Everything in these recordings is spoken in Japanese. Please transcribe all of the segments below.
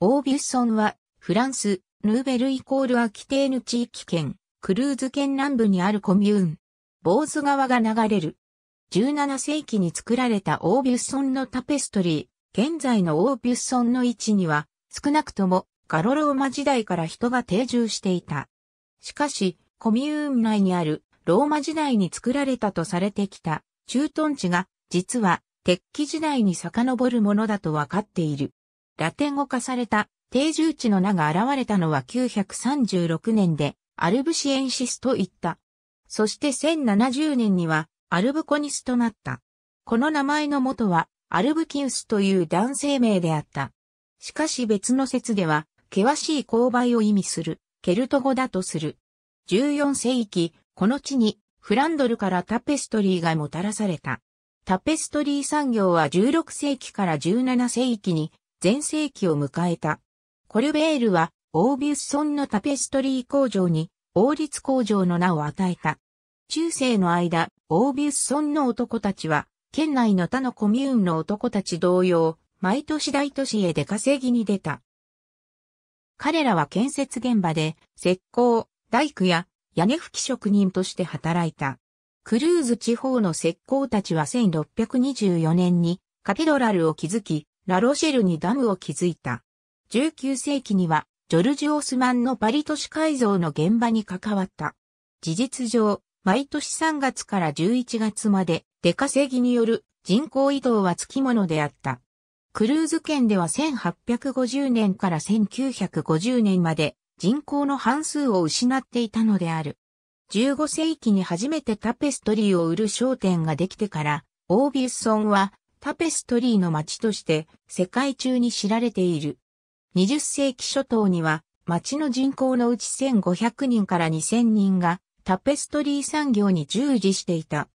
オービュッソンは、フランス、ヌーベルイコールアキテーヌ地域圏、クルーズ圏南部にあるコミューン、ボーズ川が流れる。17世紀に作られたオービュッソンのタペストリー、現在のオービュッソンの位置には、少なくともガロローマ時代から人が定住していた。しかし、コミューン内にあるローマ時代に作られたとされてきた駐屯地が、実は鉄器時代に遡るものだとわかっている。ラテン語化された定住地の名が現れたのは936年でアルブシエンシスと言った。そして1070年にはアルブコニスとなった。この名前の元はアルブキウスという男性名であった。しかし別の説では、険しい勾配を意味する、ケルト語だとする。14世紀、この地にフランドルからタペストリーがもたらされた。タペストリー産業は16世紀から17世紀に全盛期を迎えた。コルベールは、オービュッソンのタペストリー工場に、王立工場の名を与えた。中世の間、オービュッソンの男たちは、県内の他のコミューンの男たち同様、毎年大都市へ出稼ぎに出た。彼らは建設現場で、石膏、大工や屋根拭き職人として働いた。クルーズ地方の石膏たちは1624年にカテドラルを築き、ラロシェルにダムを築いた。19世紀には、ジョルジュ・オスマンのパリ都市改造の現場に関わった。事実上、毎年3月から11月まで出稼ぎによる人口移動はつきものであった。クルーズ圏では1850年から1950年まで人口の半数を失っていたのである。15世紀に初めてタペストリーを売る商店ができてから、オービウスソンはタペストリーの街として世界中に知られている。20世紀初頭には街の人口のうち1500人から2000人がタペストリー産業に従事していた。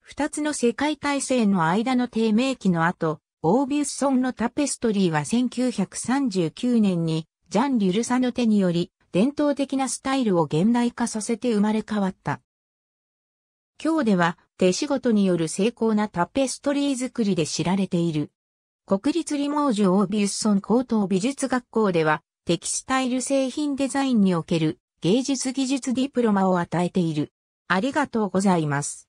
二つの世界大戦の間の低迷期の後、オービュッソンのタペストリーは1939年にジャン・リュルサの手により伝統的なスタイルを現代化させて生まれ変わった。今日では手仕事による精巧なタペストリー作りで知られている。国立リモージュ・オービュッソン高等美術学校ではテキスタイル製品デザインにおける芸術技術ディプロマを与えている。ありがとうございます。